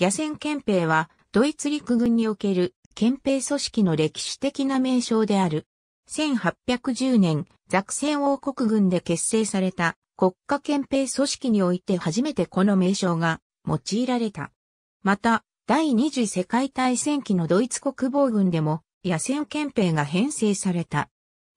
野戦憲兵は、ドイツ陸軍における憲兵組織の歴史的な名称である。1810年、ザクセン王国軍で結成された国家憲兵組織において初めてこの名称が用いられた。また、第二次世界大戦期のドイツ国防軍でも野戦憲兵が編成された。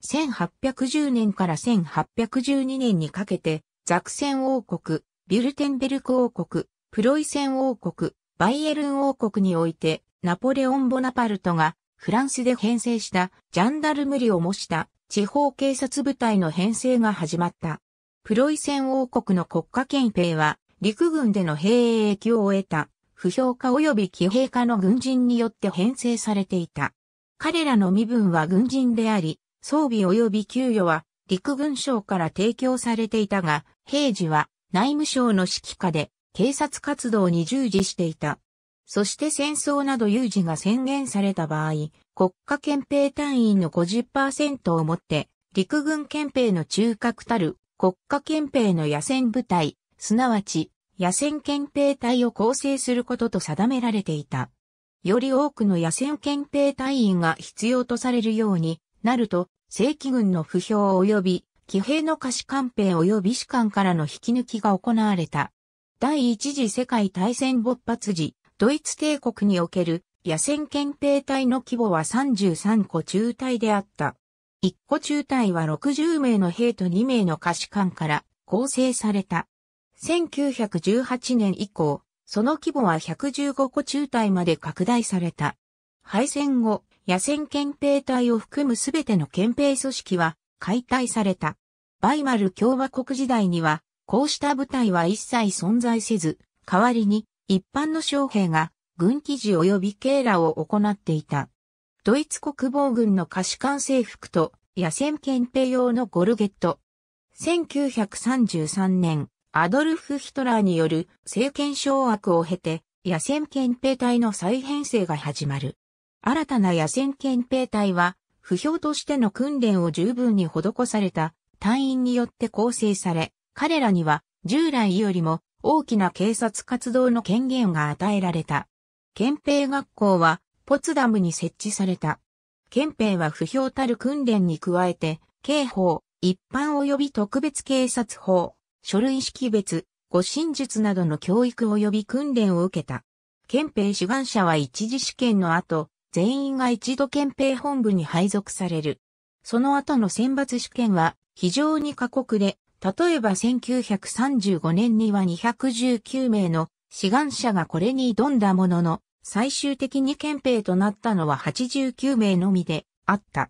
1810年から1812年にかけて、ザクセン王国、ビュルテンベルク王国、プロイセン王国、バイエルン王国において、ナポレオン・ボナパルトが、フランスで編成したジャンダルムリを模した地方警察部隊の編成が始まった。プロイセン王国の国家憲兵は、陸軍での兵役を終えた、不評家及び騎兵家の軍人によって編成されていた。彼らの身分は軍人であり、装備及び給与は陸軍省から提供されていたが、平時は内務省の指揮下で警察活動に従事していた。そして戦争など有事が宣言された場合、国家憲兵隊員の50%をもって、陸軍憲兵の中核たる国家憲兵の野戦部隊、すなわち野戦憲兵隊を構成することと定められていた。より多くの野戦憲兵隊員が必要とされるようになると、正規軍の不評及び、騎兵の貸し官兵及び士官からの引き抜きが行われた。第一次世界大戦勃発時、ドイツ帝国における野戦憲兵隊の規模は33個中隊であった。1個中隊は60名の兵と2名の可視官から構成された。1918年以降、その規模は115個中隊まで拡大された。敗戦後、野戦憲兵隊を含むすべての憲兵組織は解体された。バイマル共和国時代にはこうした部隊は一切存在せず、代わりに一般の将兵が軍記事及び警らを行っていた。ドイツ国防軍の可視艦制服と野戦憲兵用のゴルゲット。1933年、アドルフ・ヒトラーによる政権掌握を経て、野戦憲兵隊の再編成が始まる。新たな野戦憲兵隊は、不評としての訓練を十分に施された隊員によって構成され、彼らには従来よりも大きな警察活動の権限が与えられた。憲兵学校はポツダムに設置された。憲兵は不評たる訓練に加えて、刑法、一般及び特別警察法、書類識別、護身術などの教育及び訓練を受けた。憲兵志願者は一次試験の後、全員が一度憲兵本部に配属される。その後の選抜試験は非常に過酷で、例えば1935年には219名の志願者がこれに挑んだものの、最終的に憲兵となったのは89名のみであった。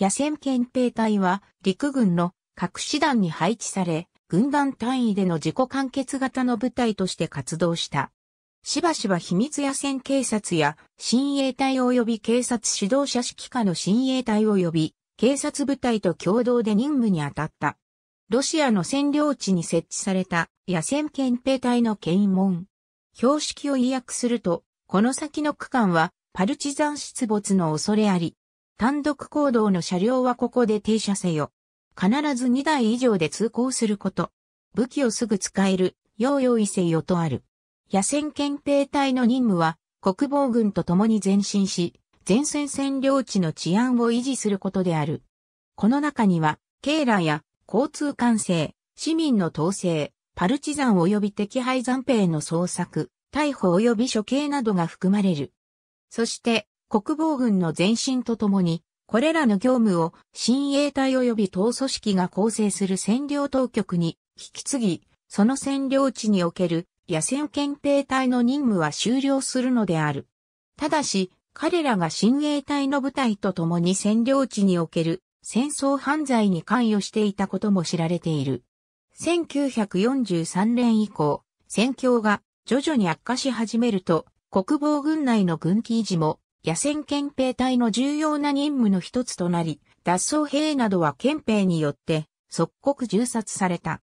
野戦憲兵隊は陸軍の各師団に配置され、軍団単位での自己完結型の部隊として活動した。しばしば秘密野戦警察や親衛隊及び警察指導者指揮下の親衛隊及び警察部隊と共同で任務に当たった。ロシアの占領地に設置された野戦憲兵隊の検問。標識を意訳すると、この先の区間はパルチザン出没の恐れあり、単独行動の車両はここで停車せよ。必ず2台以上で通行すること。武器をすぐ使える、用用意せよとある。野戦憲兵隊の任務は、国防軍と共に前進し、前線占領地の治安を維持することである。この中には、ケーラや交通管制、市民の統制、パルチザン及び敵配残兵の捜索、逮捕及び処刑などが含まれる。そして、国防軍の前進とともに、これらの業務を親衛隊及び党組織が構成する占領当局に引き継ぎ、その占領地における野戦憲兵隊の任務は終了するのである。ただし、彼らが親衛隊の部隊と共に占領地における戦争犯罪に関与していたことも知られている。1943年以降、戦況が徐々に悪化し始めると、国防軍内の軍機維持も、野戦憲兵隊の重要な任務の一つとなり、脱走兵などは憲兵によって即刻銃殺された。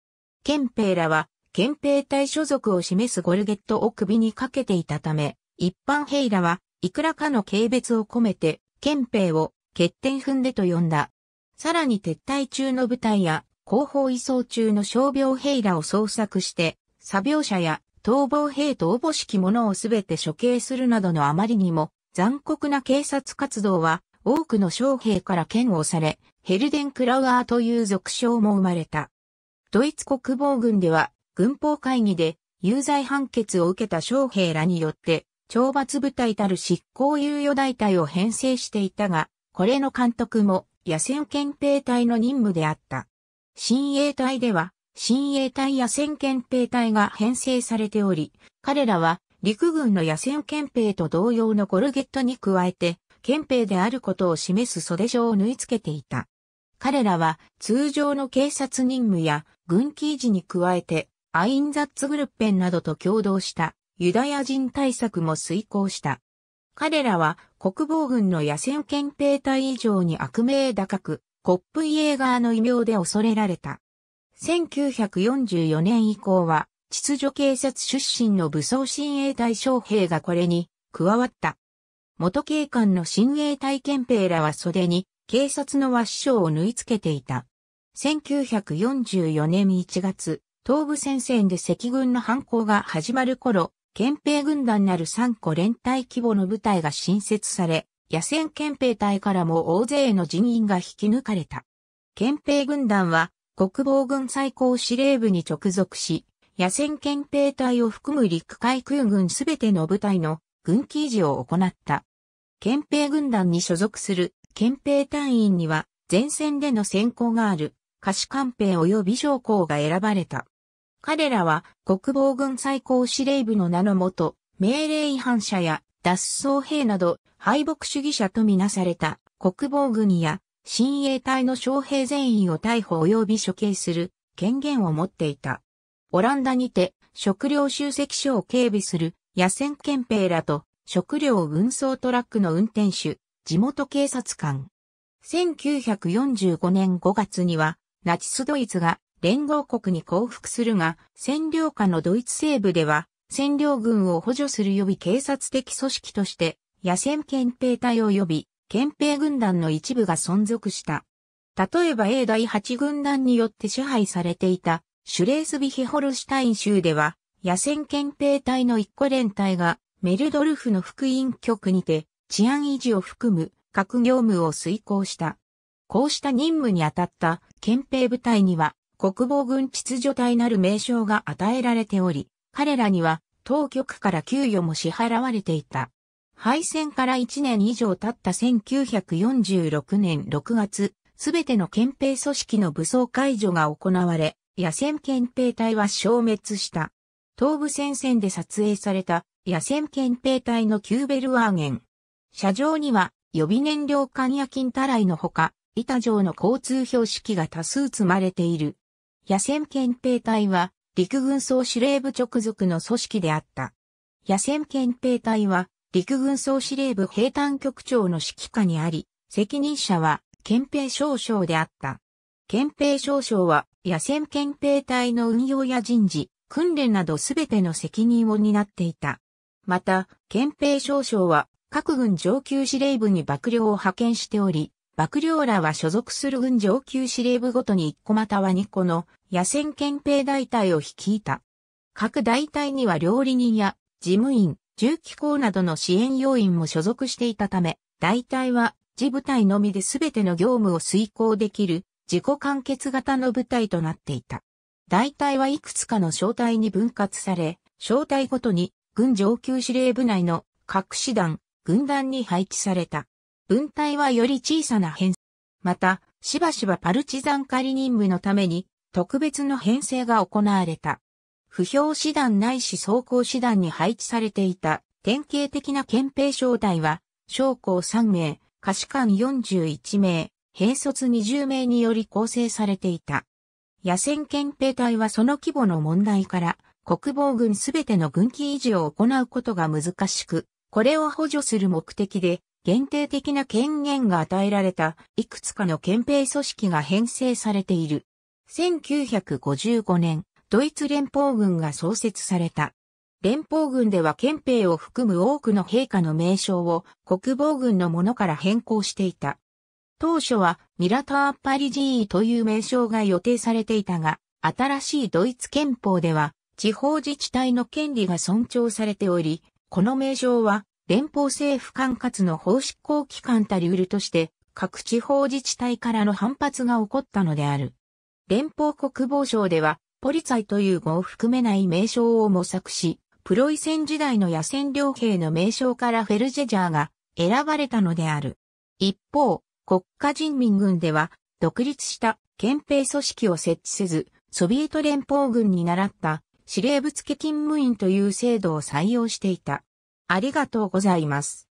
憲兵らは憲兵隊所属を示すゴルゲットを首にかけていたため、一般兵らはいくらかの軽蔑を込めて憲兵を欠点踏んでと呼んだ。さらに撤退中の部隊や後方移送中の傷病兵らを捜索して、作業者や逃亡兵とおぼしき者をすべて処刑するなどのあまりにも残酷な警察活動は多くの将兵から嫌悪され、ヘルデンクラウアーという俗称も生まれた。ドイツ国防軍では軍法会議で有罪判決を受けた将兵らによって懲罰部隊たる執行猶予大隊を編成していたが、これの監督も野戦憲兵隊の任務であった。新衛隊では、新衛隊野戦憲兵隊が編成されており、彼らは陸軍の野戦憲兵と同様のゴルゲットに加えて、憲兵であることを示す袖状を縫い付けていた。彼らは通常の警察任務や軍記維持に加えて、アインザッツグルッペンなどと共同したユダヤ人対策も遂行した。彼らは国防軍の野戦憲兵隊以上に悪名高く、コップイエーガーの異名で恐れられた。1944年以降は、秩序警察出身の武装親衛隊将兵がこれに加わった。元警官の親衛隊憲兵らは袖に警察の和師匠を縫い付けていた。1944年1月、東部戦線で赤軍の反抗が始まる頃、憲兵軍団なる3個連隊規模の部隊が新設され、野戦憲兵隊からも大勢の人員が引き抜かれた。憲兵軍団は国防軍最高司令部に直属し、野戦憲兵隊を含む陸海空軍すべての部隊の軍記維持を行った。憲兵軍団に所属する憲兵隊員には前線での選考がある、下士官兵及び将校が選ばれた。彼らは国防軍最高司令部の名のもと、命令違反者や脱走兵など敗北主義者とみなされた国防軍や親衛隊の将兵全員を逮捕及び処刑する権限を持っていた。オランダにて食料集積所を警備する野戦憲兵らと食料運送トラックの運転手、地元警察官。1945年5月にはナチスドイツが連合国に降伏するが、占領下のドイツ西部では、占領軍を補助する予備警察的組織として、野戦憲兵隊及び憲兵軍団の一部が存続した。例えば A 第8軍団によって支配されていたシュレースビヒホルシュタイン州では、野戦憲兵隊の一個連隊がメルドルフの福音局にて治安維持を含む各業務を遂行した。こうした任務に当たった憲兵部隊には国防軍秩序隊なる名称が与えられており、彼らには当局から給与も支払われていた。敗戦から1年以上経った1946年6月、すべての憲兵組織の武装解除が行われ、野戦憲兵隊は消滅した。東部戦線で撮影された野戦憲兵隊のキューベルワーゲン。車上には予備燃料管や金たらいのほか、板状の交通標識が多数積まれている。野戦憲兵隊は陸軍総司令部直属の組織であった。野戦憲兵隊は陸軍総司令部兵団局長の指揮下にあり、責任者は憲兵少将であった。憲兵少将は野戦憲兵隊の運用や人事、訓練などすべての責任を担っていた。また、憲兵少将は各軍上級司令部に幕僚を派遣しており、幕僚らは所属する軍上級司令部ごとに1個または2個の野戦憲兵大隊を率いた。各大隊には料理人や事務員、重機工などの支援要員も所属していたため、大隊は自部隊のみで全ての業務を遂行できる自己完結型の部隊となっていた。大隊はいくつかの小隊に分割され、小隊ごとに軍上級司令部内の各師団、軍団に配置された。文体はより小さな編成。また、しばしばパルチザン仮任務のために特別の編成が行われた。不評師団ないし装甲師団に配置されていた典型的な憲兵小隊は、将校3名、下士官41名、兵卒20名により構成されていた。野戦憲兵隊はその規模の問題から、国防軍すべての軍機維持を行うことが難しく、これを補助する目的で、限定的な権限が与えられたいくつかの憲兵組織が編成されている。1955年、ドイツ連邦軍が創設された。連邦軍では憲兵を含む多くの陛下の名称を国防軍のものから変更していた。当初はミラター・ッパリジーという名称が予定されていたが、新しいドイツ憲法では地方自治体の権利が尊重されており、この名称は連邦政府管轄の法執行機関たりうるとして、各地方自治体からの反発が起こったのである。連邦国防省では、ポリツァイという語を含めない名称を模索し、プロイセン時代の野戦両兵の名称からフェルジェジャーが選ばれたのである。一方、国家人民軍では、独立した憲兵組織を設置せず、ソビエト連邦軍に倣った司令部付勤務員という制度を採用していた。ありがとうございます。